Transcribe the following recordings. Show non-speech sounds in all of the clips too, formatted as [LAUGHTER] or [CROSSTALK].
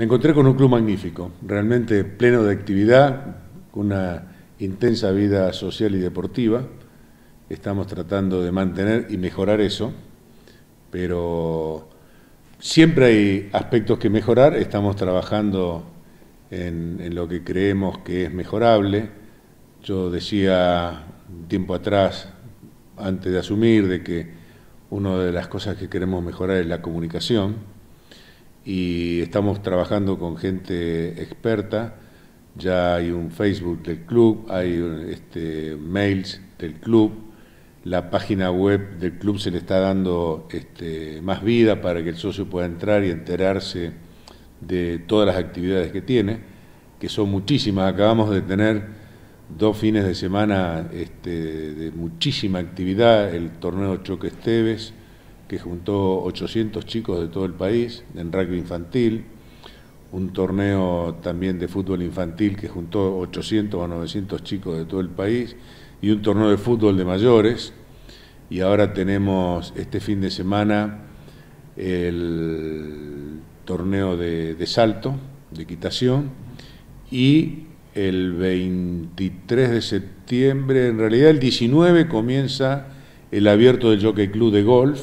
Me encontré con un club magnífico, realmente pleno de actividad, con una intensa vida social y deportiva. Estamos tratando de mantener y mejorar eso, pero siempre hay aspectos que mejorar. Estamos trabajando en, lo que creemos que es mejorable. Yo decía un tiempo atrás, antes de asumir, de que una de las cosas que queremos mejorar es la comunicación y estamos trabajando con gente experta. Ya hay un Facebook del club, hay este, mails del club, la página web del club se le está dando este, más vida para que el socio pueda entrar y enterarse de todas las actividades que tiene, que son muchísimas. Acabamos de tener dos fines de semana este, de muchísima actividad, el torneo Choque Esteves, que juntó 800 chicos de todo el país en rugby infantil, un torneo también de fútbol infantil que juntó 800 o 900 chicos de todo el país y un torneo de fútbol de mayores. Y ahora tenemos este fin de semana el torneo de, de salto, de quitación. y el 23 de septiembre, en realidad el 19 comienza el abierto del Jockey Club de Golf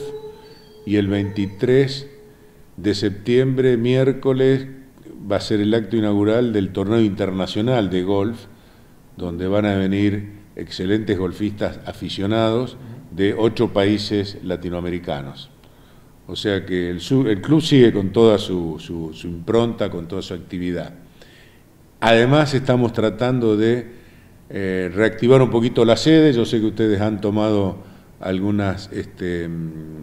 y el 23 de septiembre, miércoles, va a ser el acto inaugural del torneo internacional de golf, donde van a venir excelentes golfistas aficionados de ocho países latinoamericanos. O sea que el, club sigue con toda su, impronta, con toda su actividad. Además estamos tratando de eh, reactivar un poquito la sede. Yo sé que ustedes han tomado algunas este, mm,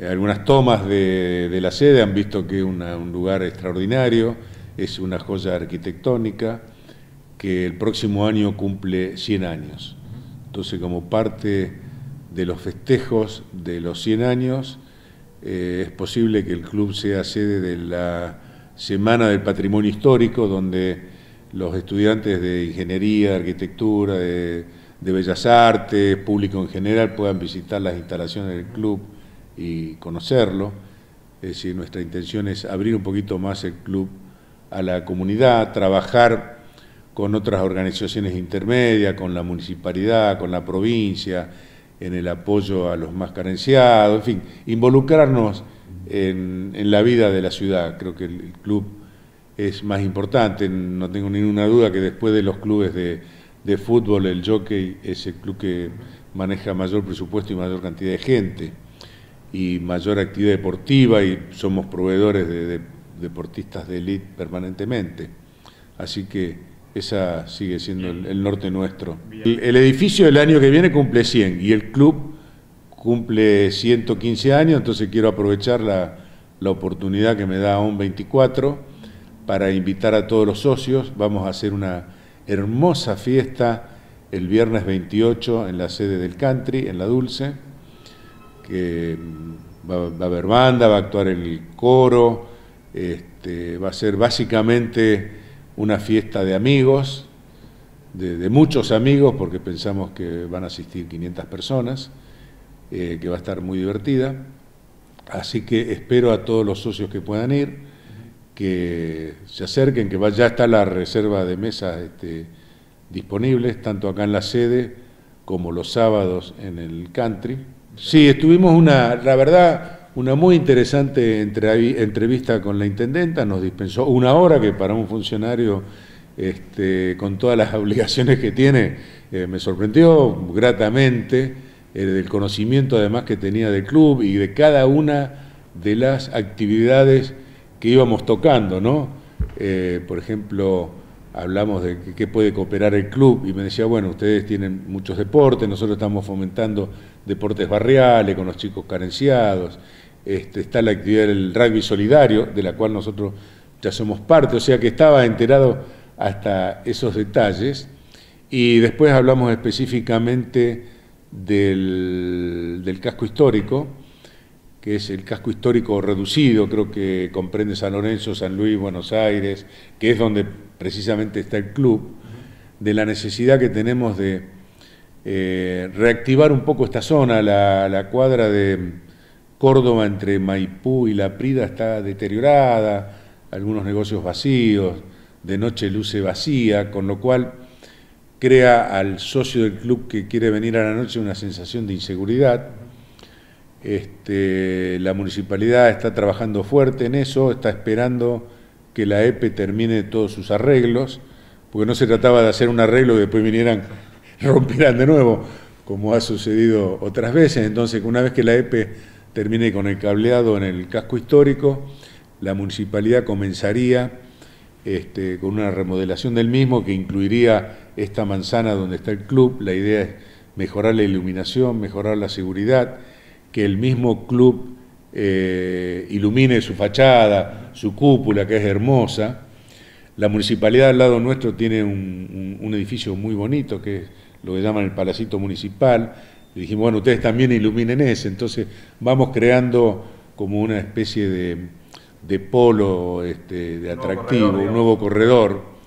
eh, algunas tomas de, la sede han visto que es un lugar extraordinario, es una joya arquitectónica que el próximo año cumple 100 años. Entonces, como parte de los festejos de los 100 años, eh, es posible que el club sea sede de la Semana del Patrimonio Histórico, donde los estudiantes de ingeniería, de arquitectura, de bellas artes, público en general, puedan visitar las instalaciones del club y conocerlo. Es decir, nuestra intención es abrir un poquito más el club a la comunidad, trabajar con otras organizaciones intermedias, con la municipalidad, con la provincia, en el apoyo a los más carenciados, en fin, involucrarnos en, la vida de la ciudad. Creo que el, club es más importante, no tengo ninguna duda que después de los clubes de fútbol, el jockey es el club que maneja mayor presupuesto y mayor cantidad de gente y mayor actividad deportiva y somos proveedores de, deportistas de élite permanentemente. Así que esa sigue siendo el, norte nuestro. El, edificio del año que viene cumple 100 y el club cumple 115 años, entonces quiero aprovechar la, la oportunidad que me da un 24 para invitar a todos los socios. Vamos a hacer una hermosa fiesta el viernes 28 en la sede del country, en la Dulce que va, a haber banda, va a actuar el coro, este, va a ser básicamente una fiesta de amigos, de, muchos amigos, porque pensamos que van a asistir 500 personas, eh, que va a estar muy divertida. Así que espero a todos los socios que puedan ir, que se acerquen, que ya está la reserva de mesas este, disponibles, tanto acá en la sede como los sábados en el country. Sí, estuvimos una, la verdad, una muy interesante entrevista con la intendenta, nos dispensó una hora que para un funcionario este, con todas las [LAUGHS] obligaciones que tiene eh, me sorprendió gratamente el eh, del conocimiento además que tenía del club y de cada una de las actividades que íbamos tocando, ¿no? Eh, por ejemplo, hablamos de qué puede cooperar el club y me decía, bueno, ustedes tienen muchos deportes, nosotros estamos fomentando deportes barriales con los chicos carenciados, este, está la actividad del rugby solidario, de la cual nosotros ya somos parte, o sea que estaba enterado hasta esos detalles. Y después hablamos específicamente del, del casco histórico, que es el casco histórico reducido, creo que comprende San Lorenzo, San Luis, Buenos Aires, que es donde precisamente está el club, de la necesidad que tenemos de eh, reactivar un poco esta zona, la, cuadra de Córdoba entre Maipú y La Prida está deteriorada, algunos negocios vacíos, de noche luce vacía, con lo cual crea al socio del club que quiere venir a la noche una sensación de inseguridad. Este, la municipalidad está trabajando fuerte en eso, está esperando que la EPE termine todos sus arreglos, porque no se trataba de hacer un arreglo que después vinieran, [LAUGHS] rompieran de nuevo, como ha sucedido otras veces. Entonces, una vez que la EPE termine con el cableado en el casco histórico, la municipalidad comenzaría este, con una remodelación del mismo que incluiría esta manzana donde está el club. La idea es mejorar la iluminación, mejorar la seguridad, que el mismo club eh, ilumine su fachada, su cúpula, que es hermosa. La municipalidad al lado nuestro tiene un, edificio muy bonito, que es lo que llaman el Palacito Municipal. Y dijimos, bueno, ustedes también iluminen ese. Entonces vamos creando como una especie de, polo este, de atractivo, un nuevo corredor.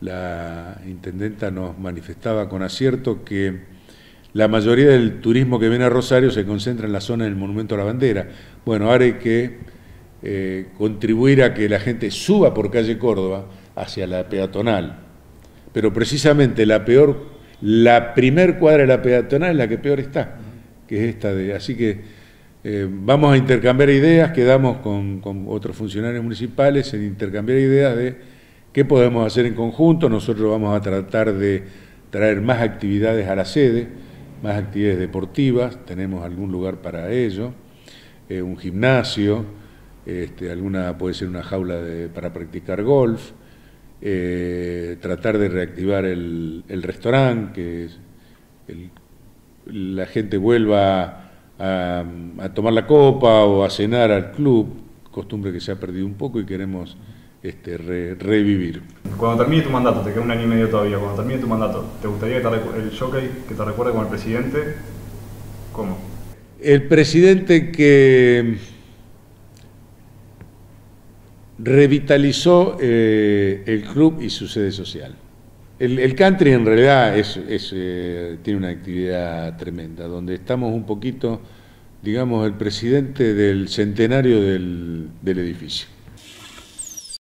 La intendenta nos manifestaba con acierto que la mayoría del turismo que viene a Rosario se concentra en la zona del Monumento a la Bandera. Bueno, ahora hay que eh, contribuir a que la gente suba por calle Córdoba hacia la peatonal. Pero precisamente la peor, la primer cuadra de la peatonal es la que peor está, que es esta de. Así que eh, vamos a intercambiar ideas, quedamos con, otros funcionarios municipales en intercambiar ideas de qué podemos hacer en conjunto. Nosotros vamos a tratar de traer más actividades a la sede, más actividades deportivas, tenemos algún lugar para ello, eh, un gimnasio este, alguna puede ser una jaula para practicar golf, eh, tratar de reactivar el, restaurante, que la gente vuelva a, tomar la copa o a cenar al club, costumbre que se ha perdido un poco y queremos este, revivir. Cuando termine tu mandato, te queda un año y medio todavía, cuando termine tu mandato, ¿te gustaría que te, el que te recuerde con el presidente? ¿Cómo? El presidente que revitalizó eh, el club y su sede social. El, country en realidad eh, tiene una actividad tremenda, donde estamos un poquito, digamos, el presidente del centenario del edificio.